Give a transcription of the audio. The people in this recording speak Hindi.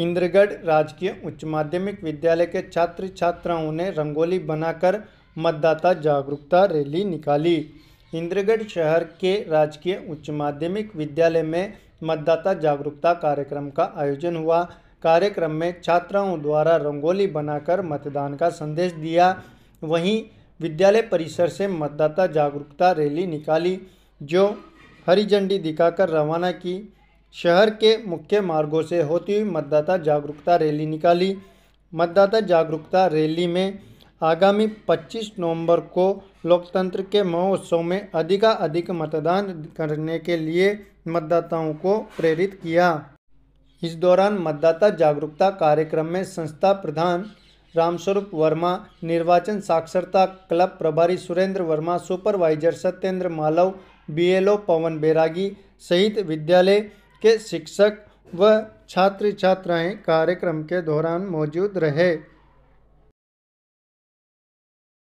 इंद्रगढ़ राजकीय उच्च माध्यमिक विद्यालय के छात्र छात्राओं ने रंगोली बनाकर मतदाता जागरूकता रैली निकाली इंद्रगढ़ शहर के राजकीय उच्च माध्यमिक विद्यालय में मतदाता जागरूकता कार्यक्रम का आयोजन हुआ कार्यक्रम में छात्राओं द्वारा रंगोली बनाकर मतदान का संदेश दिया वहीं विद्यालय परिसर से मतदाता जागरूकता रैली निकाली जो हरी झंडी दिखाकर रवाना की शहर के मुख्य मार्गों से होती हुई मतदाता जागरूकता रैली निकाली मतदाता जागरूकता रैली में आगामी 25 नवंबर को लोकतंत्र के महोत्सव में अधिकाधिक मतदान करने के लिए मतदाताओं को प्रेरित किया इस दौरान मतदाता जागरूकता कार्यक्रम में संस्था प्रधान रामस्वरूप वर्मा निर्वाचन साक्षरता क्लब प्रभारी सुरेंद्र वर्मा सुपरवाइजर सत्येंद्र मालव बीएलओ पवन बैरागी सहित विद्यालय के शिक्षक व छात्र छात्राएं कार्यक्रम के दौरान मौजूद रहे